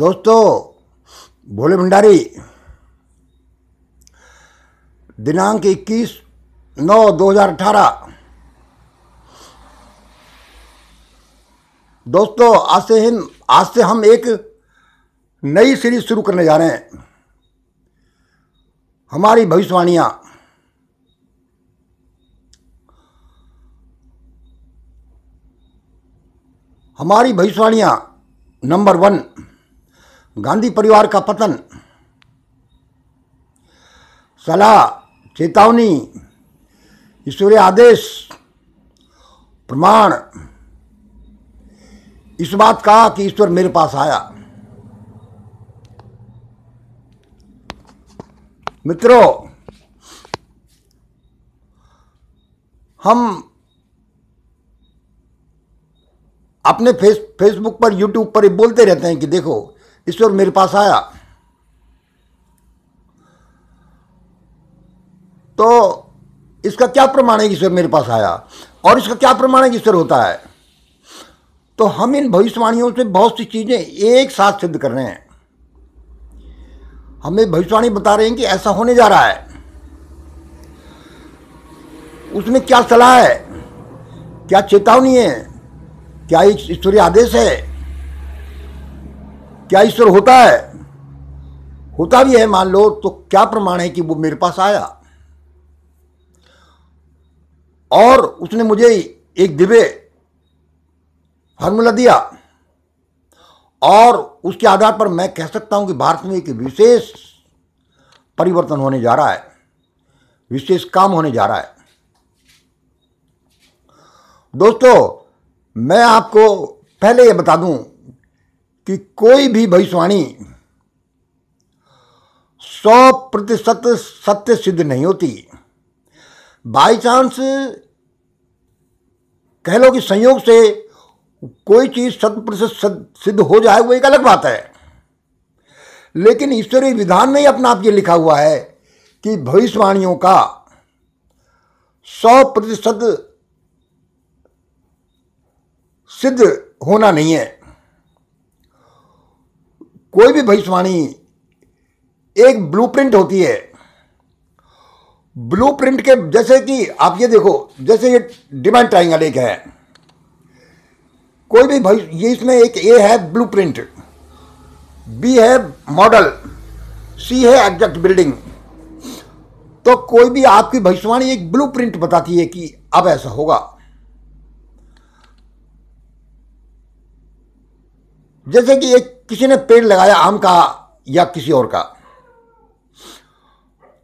दोस्तों भोले भंडारी दिनांक 21 नौ 2018 दोस्तों आज से हम आज से हम एक नई सीरीज शुरू करने जा रहे हैं हमारी भविष्यवाणियां हमारी भविष्यवाणियां नंबर वन गांधी परिवार का पतन सलाह चेतावनी ईश्वरीय आदेश प्रमाण इस बात का कि ईश्वर मेरे पास आया मित्रों हम अपने फेस फेसबुक पर यूट्यूब पर बोलते रहते हैं कि देखो ईश्वर मेरे पास आया तो इसका क्या प्रमाण है कि ईश्वर मेरे पास आया और इसका क्या प्रमाण है कि ईश्वर होता है तो हम इन भविष्यवाणियों से बहुत सी चीज़ें एक साथ सिद्ध कर रहे हैं हमें भविष्यवाणी बता रहे हैं कि ऐसा होने जा रहा है उसमें क्या सलाह है क्या चेतावनी है क्या ईश्वरीय आदेश है क्या ईश्वर होता है होता भी है मान लो तो क्या प्रमाण है कि वो मेरे पास आया और उसने मुझे एक दिव्य फार्मूला दिया और उसके आधार पर मैं कह सकता हूं कि भारत में एक विशेष परिवर्तन होने जा रहा है विशेष काम होने जा रहा है दोस्तों मैं आपको पहले यह बता दूं कि कोई भी भविष्यवाणी सौ प्रतिशत सत्य सिद्ध नहीं होती बाई चांस कह लो कि संयोग से कोई चीज़ शत प्रतिशत सिद्ध हो जाए वो एक अलग बात है लेकिन ईश्वरीय विधान में ही अपना आप ये लिखा हुआ है कि भविष्यवाणियों का सौ प्रतिशत सिद्ध होना नहीं है कोई भी भविष्यवाणी एक ब्लूप्रिंट होती है ब्लूप्रिंट के जैसे कि आप ये देखो जैसे ये डिमांड ट्राइंगल एक है कोई भी भविष्य ये इसमें एक ए है ब्लूप्रिंट बी है मॉडल सी है एग्जैक्ट बिल्डिंग तो कोई भी आपकी भविष्यवाणी एक ब्लूप्रिंट बताती है कि अब ऐसा होगा जैसे कि एक किसी ने पेड़ लगाया आम का या किसी और का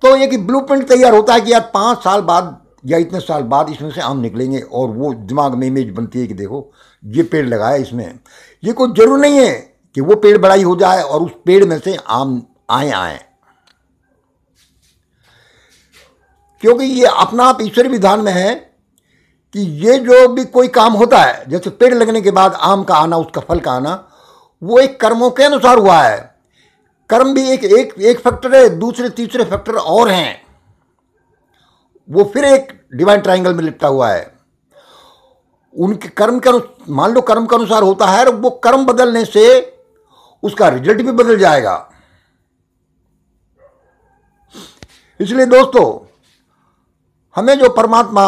तो एक ब्लू प्रिंट तैयार होता है कि यार पाँच साल बाद या इतने साल बाद इसमें से आम निकलेंगे और वो दिमाग में इमेज बनती है कि देखो ये पेड़ लगाया इसमें ये कोई जरूर नहीं है कि वो पेड़ बड़ा ही हो जाए और उस पेड़ में से आम आए आए क्योंकि ये अपना आप ईश्वरी विधान में है कि ये जो भी कोई काम होता है जैसे पेड़ लगने के बाद आम का आना उसका फल का आना वो एक कर्मों के अनुसार हुआ है कर्म भी एक एक एक फैक्टर है दूसरे तीसरे फैक्टर और हैं वो फिर एक डिवाइन ट्राइंगल में लिपटा हुआ है उनके कर्म के मान लो कर्म के अनुसार होता है और वो कर्म बदलने से उसका रिजल्ट भी बदल जाएगा इसलिए दोस्तों हमें जो परमात्मा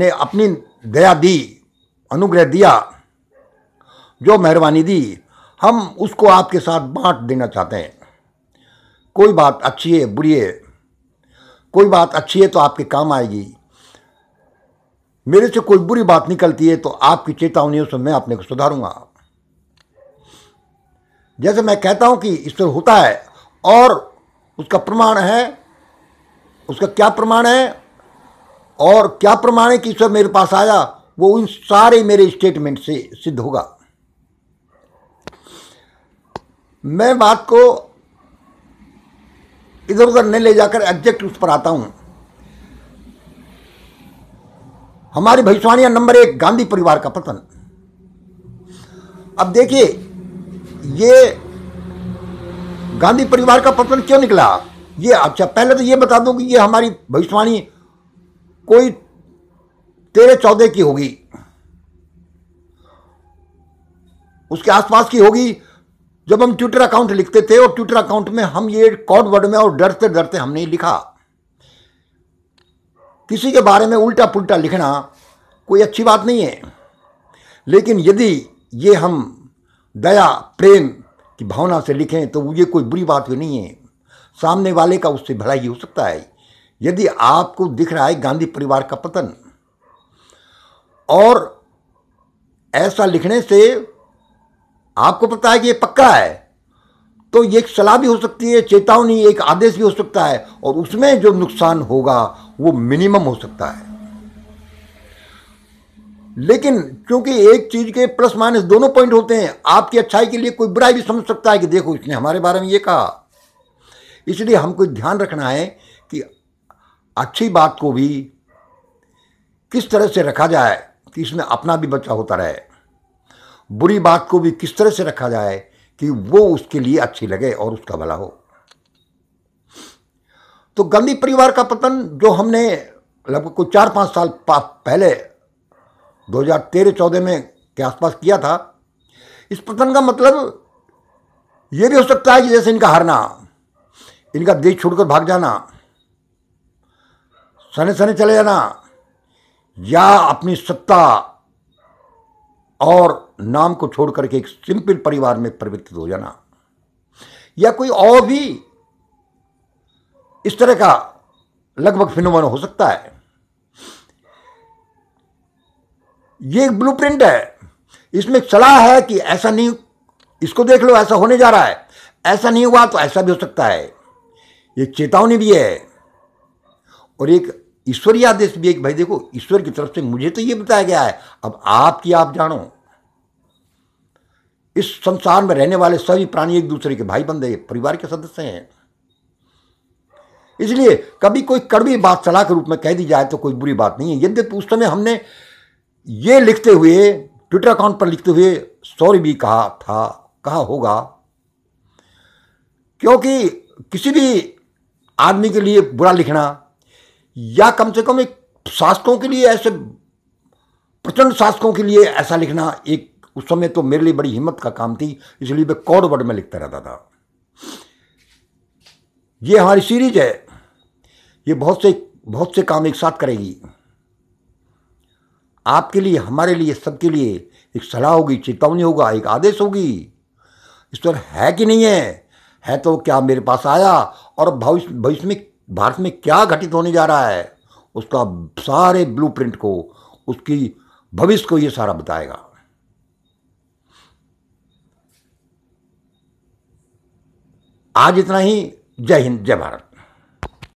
ने अपनी दया दी अनुग्रह दिया जो मेहरबानी दी हम उसको आपके साथ बांट देना चाहते हैं कोई बात अच्छी है बुरी है कोई बात अच्छी है तो आपके काम आएगी मेरे से कोई बुरी बात निकलती है तो आपकी चेतावनियों से मैं अपने को सुधारूंगा जैसे मैं कहता हूं कि ईश्वर होता है और उसका प्रमाण है उसका क्या प्रमाण है और क्या प्रमाण है कि ईश्वर मेरे पास आया वो उन सारे मेरे स्टेटमेंट से सिद्ध होगा मैं बात को इधर उधर नहीं ले जाकर एग्जैक्ट उस पर आता हूं हमारी भविष्यवाणिया नंबर एक गांधी परिवार का पतन अब देखिए ये गांधी परिवार का पतन क्यों निकला ये अच्छा पहले तो ये बता दूं कि ये हमारी भविष्यवाणी कोई तेरह चौदह की होगी उसके आसपास की होगी जब हम ट्विटर अकाउंट लिखते थे और ट्विटर अकाउंट में हम ये कॉड वर्ड में और डरते डरते हमने लिखा किसी के बारे में उल्टा पुल्टा लिखना कोई अच्छी बात नहीं है लेकिन यदि ये हम दया प्रेम की भावना से लिखें तो ये कोई बुरी बात भी नहीं है सामने वाले का उससे भला ही हो सकता है यदि आपको दिख रहा है गांधी परिवार का पतन और ऐसा लिखने से आपको पता है कि ये पक्का है तो ये एक सलाह भी हो सकती है चेतावनी एक आदेश भी हो सकता है और उसमें जो नुकसान होगा वो मिनिमम हो सकता है लेकिन क्योंकि एक चीज के प्लस माइनस दोनों पॉइंट होते हैं आपकी अच्छाई के लिए कोई बुराई भी समझ सकता है कि देखो इसने हमारे बारे में ये कहा इसलिए हमको ध्यान रखना है कि अच्छी बात को भी किस तरह से रखा जाए कि इसमें अपना भी बच्चा होता रहे बुरी बात को भी किस तरह से रखा जाए कि वो उसके लिए अच्छी लगे और उसका भला हो तो गांधी परिवार का पतन जो हमने लगभग कुछ चार पाँच साल पहले 2013-14 में के आसपास किया था इस पतन का मतलब ये भी हो सकता है कि जैसे इनका हारना इनका देश छोड़कर भाग जाना सने सने चले जाना या अपनी सत्ता और नाम को छोड़ करके एक सिंपल परिवार में परिवर्तित हो जाना या कोई और भी इस तरह का लगभग फिनोमन हो सकता है ये एक ब्लूप्रिंट है इसमें सलाह है कि ऐसा नहीं इसको देख लो ऐसा होने जा रहा है ऐसा नहीं हुआ तो ऐसा भी हो सकता है ये चेतावनी भी है और एक ईश्वरीय आदेश भी एक भाई देखो ईश्वर की तरफ से मुझे तो ये बताया गया है अब आप की आप जानो इस संसार में रहने वाले सभी प्राणी एक दूसरे के भाई बंधे परिवार के सदस्य हैं इसलिए कभी कोई कड़वी बात सलाह के रूप में कह दी जाए तो कोई बुरी बात नहीं है यद्य उस समय हमने ये लिखते हुए ट्विटर अकाउंट पर लिखते हुए सॉरी भी कहा था कहा होगा क्योंकि किसी भी आदमी के लिए बुरा लिखना या कम से कम एक शासकों के लिए ऐसे प्रचंड शासकों के लिए ऐसा लिखना एक उस समय तो मेरे लिए बड़ी हिम्मत का काम थी इसलिए मैं कौड़ वर्ड में लिखता रहता था ये हमारी सीरीज है ये बहुत से बहुत से काम एक साथ करेगी आपके लिए हमारे लिए सबके लिए एक सलाह होगी चेतावनी होगा एक आदेश होगी ईश्वर है कि नहीं है है तो क्या मेरे पास आया और भविष्य भविष्य में भारत में क्या घटित होने जा रहा है उसका सारे ब्लूप्रिंट को उसकी भविष्य को ये सारा बताएगा आज इतना ही जय हिंद जय भारत